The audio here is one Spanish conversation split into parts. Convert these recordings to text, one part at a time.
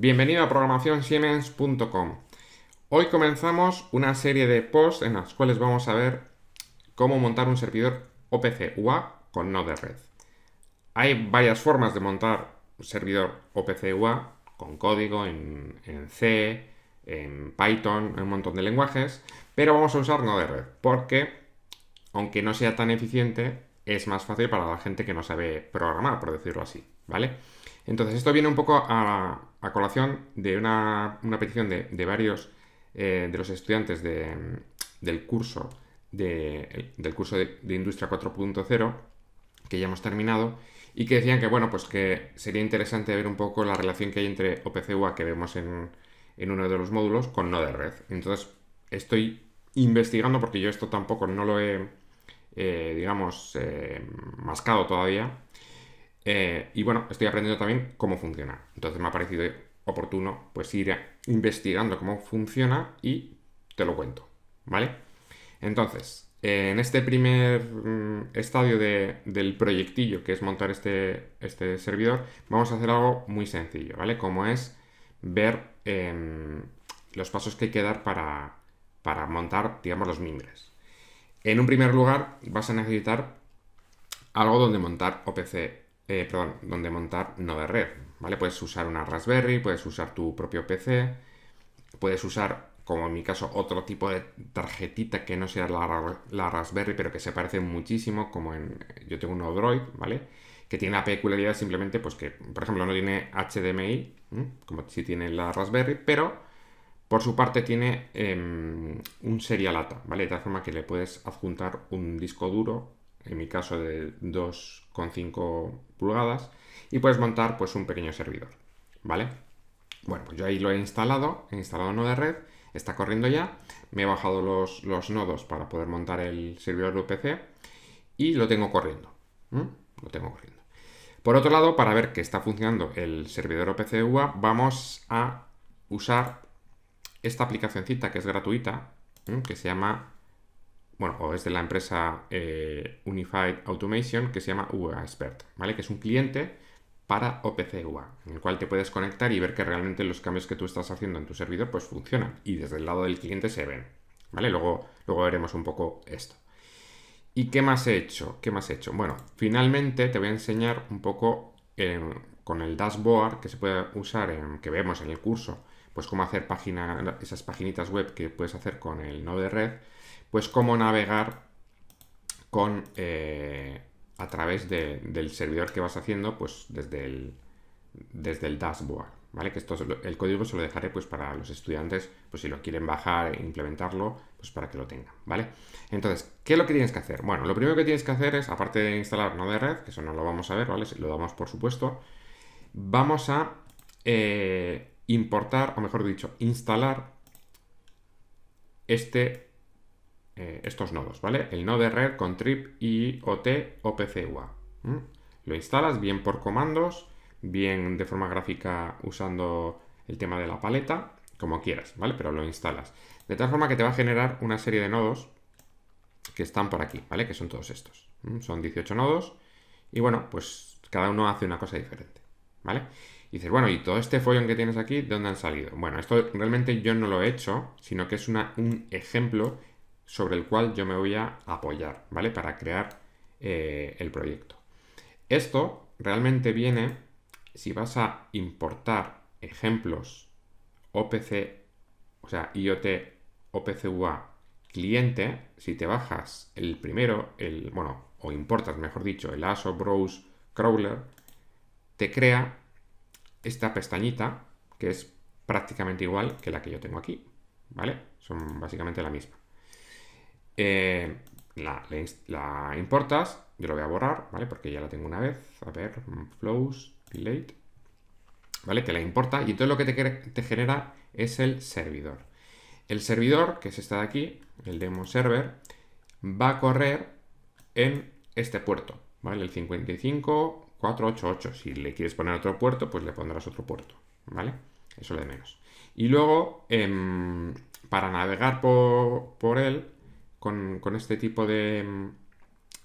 Bienvenido a programacionsiemens.com. Hoy comenzamos una serie de posts en las cuales vamos a ver cómo montar un servidor OPC UA con NodeRed. red. Hay varias formas de montar un servidor OPC UA con código en, C, en Python, en un montón de lenguajes, pero vamos a usar NodeRed red porque aunque no sea tan eficiente, es más fácil para la gente que no sabe programar, por decirlo así, ¿vale? Entonces esto viene un poco a, colación de una, petición de, varios eh, de los estudiantes del curso, de, del curso de, Industria 4.0, que ya hemos terminado, y que decían que, bueno, pues que sería interesante ver un poco la relación que hay entre OPCUA que vemos en, uno de los módulos con no red. Entonces, estoy investigando porque yo esto tampoco no lo he eh, digamos, eh, mascado todavía. Eh, y bueno, estoy aprendiendo también cómo funciona. Entonces me ha parecido oportuno pues ir investigando cómo funciona y te lo cuento, ¿vale? Entonces, en este primer mm, estadio del proyectillo, que es montar este, este servidor, vamos a hacer algo muy sencillo, ¿vale? Como es ver em, los pasos que hay que dar para, para montar, digamos, los mimbres, en un primer lugar, vas a necesitar algo donde montar OPC, eh, perdón, donde montar node red, ¿vale? Puedes usar una Raspberry, puedes usar tu propio PC, puedes usar, como en mi caso, otro tipo de tarjetita que no sea la, Raspberry, pero que se parece muchísimo, como en... Yo tengo un Android, ¿vale? Que tiene la peculiaridad simplemente, pues que, por ejemplo, no tiene HDMI, como si tiene la Raspberry, pero por su parte tiene em, un serialata, ¿vale? De tal forma que le puedes adjuntar un disco duro, en mi caso de 2,5 pulgadas, y puedes montar pues un pequeño servidor, ¿vale? Bueno, pues yo ahí lo he instalado, he instalado nodo de red, está corriendo ya, me he bajado los, nodos para poder montar el servidor OPC y lo tengo corriendo, lo tengo corriendo. Por otro lado, para ver que está funcionando el servidor OPC UA, vamos a usar esta aplicacioncita que es gratuita, que se llama, bueno, o es de la empresa eh, Unified Automation, que se llama UA Expert, ¿vale? Que es un cliente para OPC UA, en el cual te puedes conectar y ver que realmente los cambios que tú estás haciendo en tu servidor pues funcionan y desde el lado del cliente se ven, ¿vale? Luego, luego veremos un poco esto. ¿Y qué más he hecho? ¿Qué más he hecho? Bueno, finalmente te voy a enseñar un poco eh, con el dashboard que se puede usar, que vemos en el curso, pues cómo hacer páginas esas paginitas web que puedes hacer con el Node de red, pues cómo navegar con, eh, a través del servidor que vas haciendo, pues desde el, desde el dashboard. ¿Vale? Que esto, el código se lo dejaré pues para los estudiantes, pues si lo quieren bajar e implementarlo, pues para que lo tengan, ¿vale? Entonces, ¿qué es lo que tienes que hacer? Bueno, lo primero que tienes que hacer es, aparte de instalar Node de red, que eso no lo vamos a ver, ¿vale? Lo damos por supuesto, vamos a eh, importar, o mejor dicho, instalar este, eh, estos nodos, ¿vale? El nodo de red con trip y o opc, ua Lo instalas bien por comandos, bien de forma gráfica usando el tema de la paleta, como quieras, ¿vale? Pero lo instalas. De tal forma que te va a generar una serie de nodos que están por aquí, ¿vale? Que son todos estos. Son 18 nodos y bueno, pues cada uno hace una cosa diferente, ¿vale? Y dices, bueno, ¿y todo este follón que tienes aquí, de dónde han salido? Bueno, esto realmente yo no lo he hecho, sino que es una, un ejemplo sobre el cual yo me voy a apoyar, ¿vale? Para crear eh, el proyecto. Esto realmente viene, si vas a importar ejemplos OPC, o sea, IoT OPCUA cliente, si te bajas el primero, el, bueno, o importas, mejor dicho, el ASO Browse Crawler, te crea esta pestañita, que es prácticamente igual que la que yo tengo aquí, ¿vale? Son básicamente la misma. Eh, la, importas, yo lo voy a borrar, ¿vale? Porque ya la tengo una vez. A ver, flows, delete, ¿vale? que la importa y todo lo que te, te genera es el servidor. El servidor, que es este de aquí, el demo server, va a correr en este puerto, ¿vale? El 55 488. Si le quieres poner otro puerto, pues le pondrás otro puerto, ¿vale? Eso lo de menos. Y luego, em, para navegar por, él, con, este tipo de, em,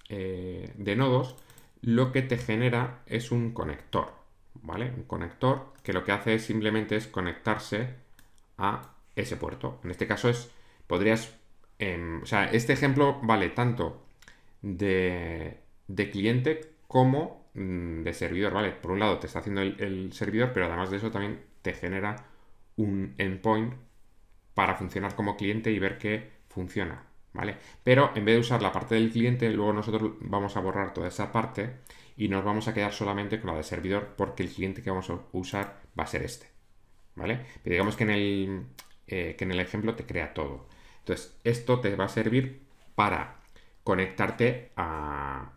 eh, de nodos, lo que te genera es un conector, ¿vale? Un conector que lo que hace es simplemente es conectarse a ese puerto. En este caso es, podrías, em, o sea, este ejemplo vale tanto de, de cliente como Mm, de servidor, ¿vale? Por un lado te está haciendo el, servidor, pero además de eso también te genera un endpoint para funcionar como cliente y ver que funciona, ¿vale? Pero en vez de usar la parte del cliente, luego nosotros vamos a borrar toda esa parte y nos vamos a quedar solamente con la de servidor porque el cliente que vamos a usar va a ser este, ¿vale? digamos que en el, eh, que en el ejemplo te crea todo. Entonces, esto te va a servir para conectarte a,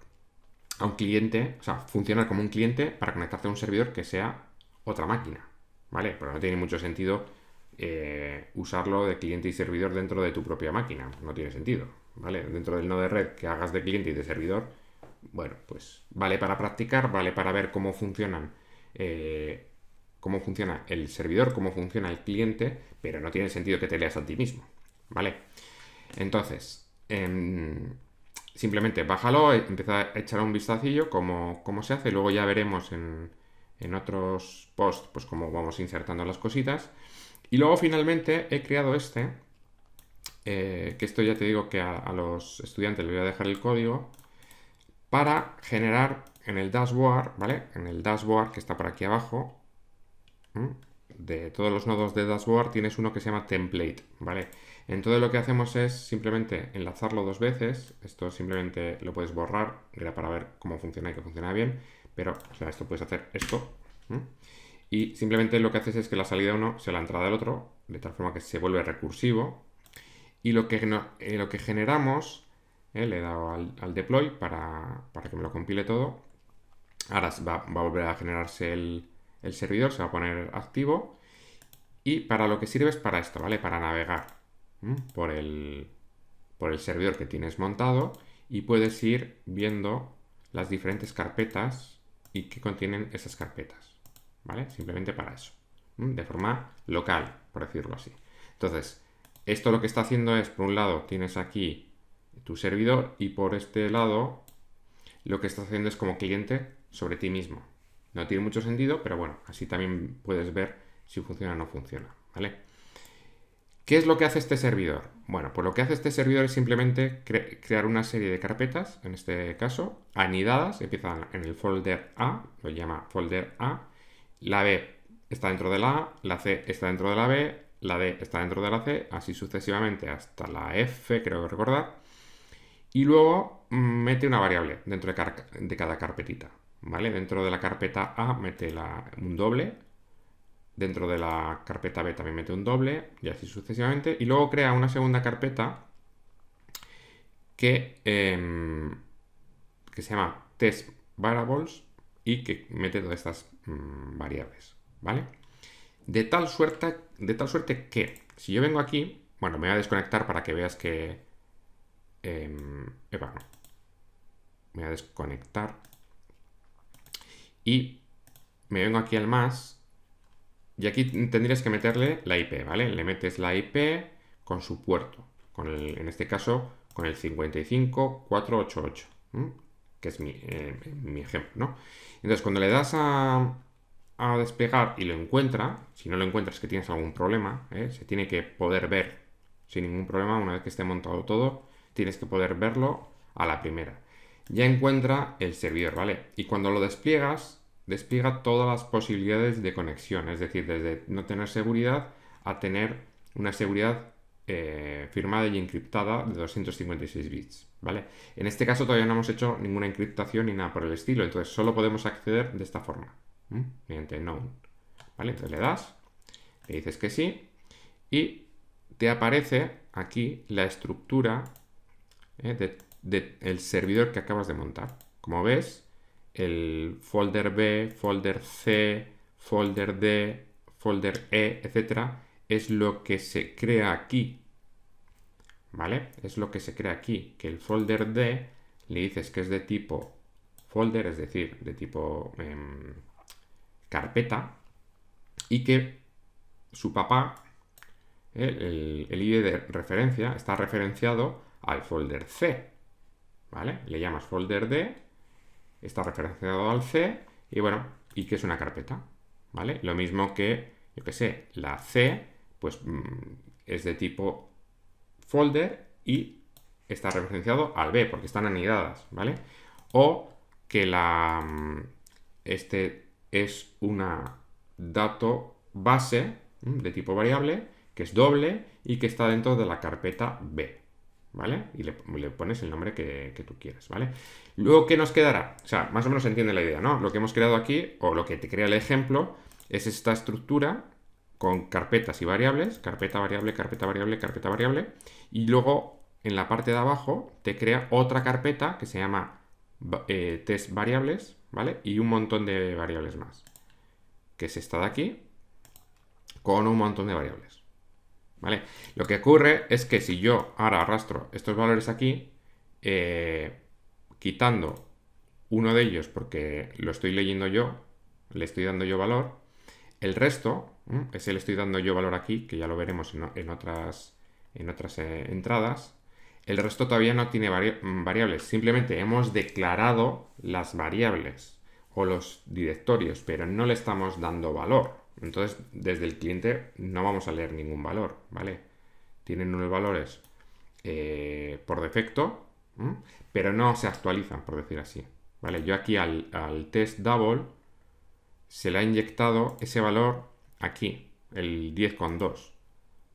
a un cliente, o sea, funcionar como un cliente para conectarte a un servidor que sea otra máquina, ¿vale? Pero no tiene mucho sentido eh, usarlo de cliente y servidor dentro de tu propia máquina, no tiene sentido, ¿vale? Dentro del nodo de red que hagas de cliente y de servidor, bueno, pues vale para practicar, vale para ver cómo funcionan, eh, cómo funciona el servidor, cómo funciona el cliente, pero no tiene sentido que te leas a ti mismo, ¿vale? Entonces, em, simplemente bájalo, eh, empieza a echar un vistacillo como se hace, luego ya veremos en, otros posts pues cómo vamos insertando las cositas. Y luego finalmente he creado este, eh, que esto ya te digo que a, los estudiantes les voy a dejar el código, para generar en el dashboard, ¿vale? En el dashboard que está por aquí abajo, de todos los nodos de dashboard tienes uno que se llama template, ¿vale? vale entonces lo que hacemos es simplemente enlazarlo dos veces. Esto simplemente lo puedes borrar, era para ver cómo funciona y que funciona bien. Pero esto puedes hacer esto. Y simplemente lo que haces es que la salida de uno sea la entrada del otro, de tal forma que se vuelve recursivo. Y lo que, eh, lo que generamos, eh, le he dado al, deploy para, que me lo compile todo. Ahora va, a volver a generarse el, el servidor, se va a poner activo. Y para lo que sirve es para esto, ¿vale? Para navegar por el, servidor que tienes montado y puedes ir viendo las diferentes carpetas y qué contienen esas carpetas. ¿Vale? Simplemente para eso. De forma local, por decirlo así. Entonces, esto lo que está haciendo es, por un lado, tienes aquí tu servidor y por este lado lo que está haciendo es como cliente sobre ti mismo. No tiene mucho sentido, pero bueno, así también puedes ver si funciona o no funciona. ¿Vale? ¿Qué es lo que hace este servidor? Bueno, pues lo que hace este servidor es simplemente crear una serie de carpetas, en este caso, anidadas, empiezan en el folder A, lo llama folder A, la B está dentro de la A, la C está dentro de la B, la D está dentro de la C, así sucesivamente hasta la F, creo que recordar, y luego mm, mete una variable dentro de, de cada carpetita, ¿vale? Dentro de la carpeta A mete la, un doble, dentro de la carpeta B también mete un doble y así sucesivamente. Y luego crea una segunda carpeta que, em, que se llama test variables y que mete todas estas mm, variables, ¿vale? De tal, suerte, de tal suerte que si yo vengo aquí, bueno, me voy a desconectar para que veas que... Em, eh, me voy a desconectar y me vengo aquí al más y aquí tendrías que meterle la IP, ¿vale? Le metes la IP con su puerto, con el, en este caso con el 55488, que es eh, mi, ejemplo, ¿no? Entonces, cuando le das a, a, desplegar y lo encuentra, si no lo encuentras que tienes algún problema, ¿eh? se tiene que poder ver sin ningún problema una vez que esté montado todo, tienes que poder verlo a la primera. Ya encuentra el servidor, ¿vale? Y cuando lo despliegas, despliega todas las posibilidades de conexión, es decir, desde no tener seguridad a tener una seguridad eh, firmada y encriptada de 256 bits, ¿vale? En este caso todavía no hemos hecho ninguna encriptación ni nada por el estilo, entonces solo podemos acceder de esta forma, mediante known, ¿vale? Entonces le das, le dices que sí y te aparece aquí la estructura ¿eh? del servidor que acabas de montar. Como ves, el folder B, folder C, folder D, folder E, etcétera, es lo que se crea aquí. ¿Vale? Es lo que se crea aquí, que el folder D le dices que es de tipo folder, es decir, de tipo em, carpeta, y que su papá, el, el ID de referencia, está referenciado al folder C. ¿Vale? Le llamas folder D está referenciado al C y bueno, y que es una carpeta, ¿vale? Lo mismo que, yo que sé, la C, pues mm, es de tipo folder y está referenciado al B porque están anidadas, ¿vale? O que la mm, este es una dato base mm, de tipo variable que es doble y que está dentro de la carpeta B, ¿vale? Y le, pones el nombre que, tú quieras, ¿vale? Luego, ¿qué nos quedará? O sea, más o menos se entiende la idea, ¿no? Lo que hemos creado aquí, o lo que te crea el ejemplo, es esta estructura con carpetas y variables, carpeta, variable, carpeta, variable, carpeta, variable, y luego en la parte de abajo te crea otra carpeta que se llama eh, test variables, ¿vale? Y un montón de variables más, que es esta de aquí, con un montón de variables. Lo que ocurre es que si yo ahora arrastro estos valores aquí, eh, quitando uno de ellos porque lo estoy leyendo yo, le estoy dando yo valor, el resto, ese le estoy dando yo valor aquí, que ya lo veremos en, otras, en otras eh, entradas, el resto todavía no tiene mm, variables, simplemente hemos declarado las variables o los directorios, pero no le estamos dando valor. Entonces, desde el cliente no vamos a leer ningún valor, ¿vale? Tienen unos valores eh, por defecto, pero no se actualizan, por decir así. ¿Vale? Yo aquí al, test double se le ha inyectado ese valor aquí, el 10,2.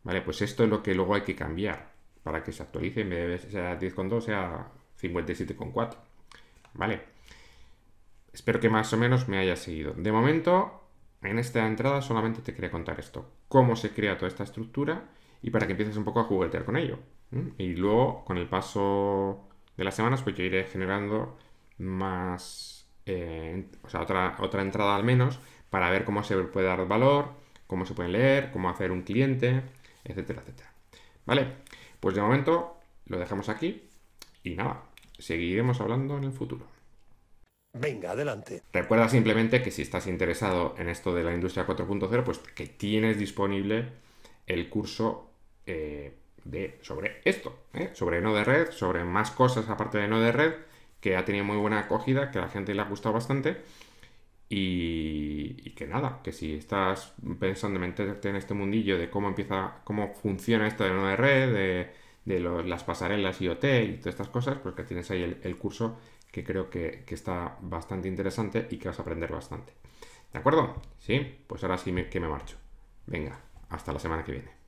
¿Vale? Pues esto es lo que luego hay que cambiar para que se actualice en vez de sea 10,2 sea 57,4. ¿Vale? Espero que más o menos me haya seguido. De momento, en esta entrada solamente te quería contar esto, cómo se crea toda esta estructura y para que empieces un poco a juguetear con ello. Y luego, con el paso de las semanas, pues yo iré generando más, eh, o sea, otra, otra entrada al menos para ver cómo se puede dar valor, cómo se pueden leer, cómo hacer un cliente, etcétera, etcétera. ¿Vale? Pues de momento lo dejamos aquí y nada, seguiremos hablando en el futuro. Venga, adelante. Recuerda simplemente que si estás interesado en esto de la industria 4.0, pues que tienes disponible el curso eh, de, sobre esto, ¿eh? sobre no red, sobre más cosas aparte de node red, que ha tenido muy buena acogida, que a la gente le ha gustado bastante. Y, que nada, que si estás pensando en meterte en este mundillo de cómo empieza, cómo funciona esto de node red, de, las pasarelas IoT y todas estas cosas, pues que tienes ahí el curso que creo que, está bastante interesante y que vas a aprender bastante. ¿De acuerdo? Sí, pues ahora sí que me marcho. Venga, hasta la semana que viene.